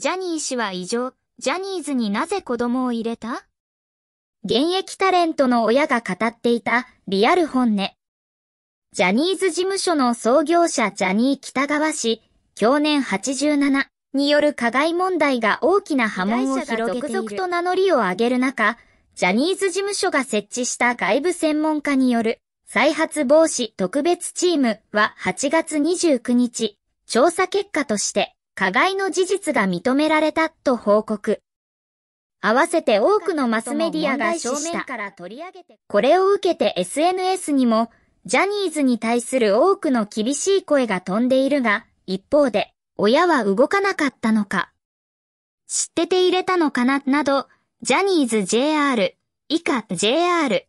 ジャニー氏は異常、ジャニーズになぜ子供を入れた現役タレントの親が語っていたリアル本音。ジャニーズ事務所の創業者ジャニー北川氏、去年87による加害問題が大きな波紋を広げている。続々と名乗りを上げる中、ジャニーズ事務所が設置した外部専門家による再発防止特別チームは8月29日、調査結果として、加害の事実が認められたと報告。合わせて多くのマスメディアが正面から取り上げて、これを受けて SNS にも、ジャニーズに対する多くの厳しい声が飛んでいるが、一方で、親は動かなかったのか、知ってて入れたのかな、など、ジャニーズ JR、以下 JR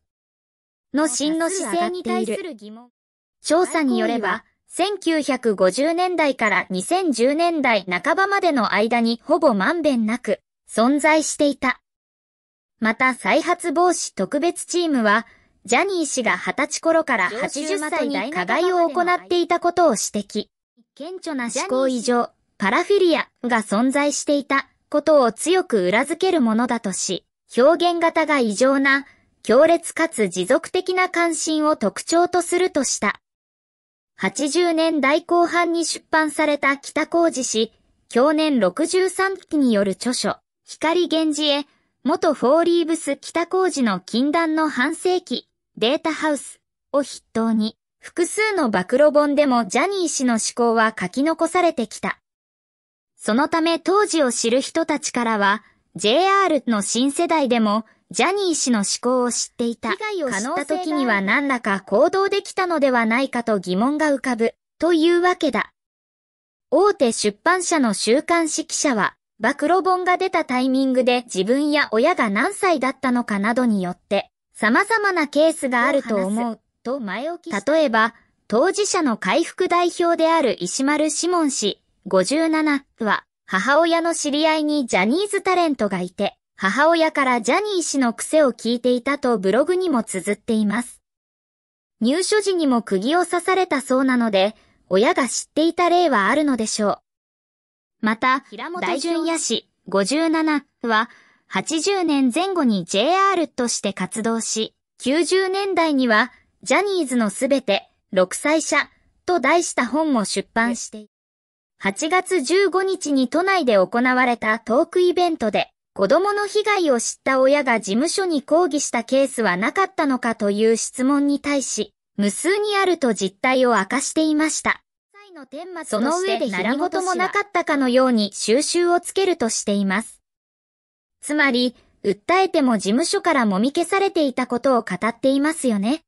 の真の姿勢に対する疑問。調査によれば、1950年代から2010年代半ばまでの間にほぼまんべんなく存在していた。また再発防止特別チームは、ジャニー氏が20歳頃から80歳に加害を行っていたことを指摘。顕著な思考異常、パラフィリアが存在していたことを強く裏付けるものだとし、表現型が異常な、強烈かつ持続的な関心を特徴とするとした。80年代後半に出版された北工事氏、去年63期による著書、光源氏へ、元フォーリーブス北工事の禁断の半世紀、データハウスを筆頭に、複数の暴露本でもジャニー氏の思考は書き残されてきた。そのため当時を知る人たちからは、JR の新世代でも、ジャニー氏の思考を知っていた。被害をった時には何らか行動できたのではないかと疑問が浮かぶ、というわけだ。大手出版社の週刊誌記者は、暴露本が出たタイミングで自分や親が何歳だったのかなどによって、様々なケースがあると思う、と前置き例えば、当事者の回復代表である石丸志門氏、57は、母親の知り合いにジャニーズタレントがいて、母親からジャニー氏の癖を聞いていたとブログにも綴っています。入所時にも釘を刺されたそうなので、親が知っていた例はあるのでしょう。また、大淳也氏57は、80年前後に JR として活動し、90年代には、ジャニーズのすべて、6歳者、と題した本も出版して、8月15日に都内で行われたトークイベントで、子供の被害を知った親が事務所に抗議したケースはなかったのかという質問に対し、無数にあると実態を明かしていました。その上で何事もなかったかのように収集をつけるとしています。つまり、訴えても事務所からもみ消されていたことを語っていますよね。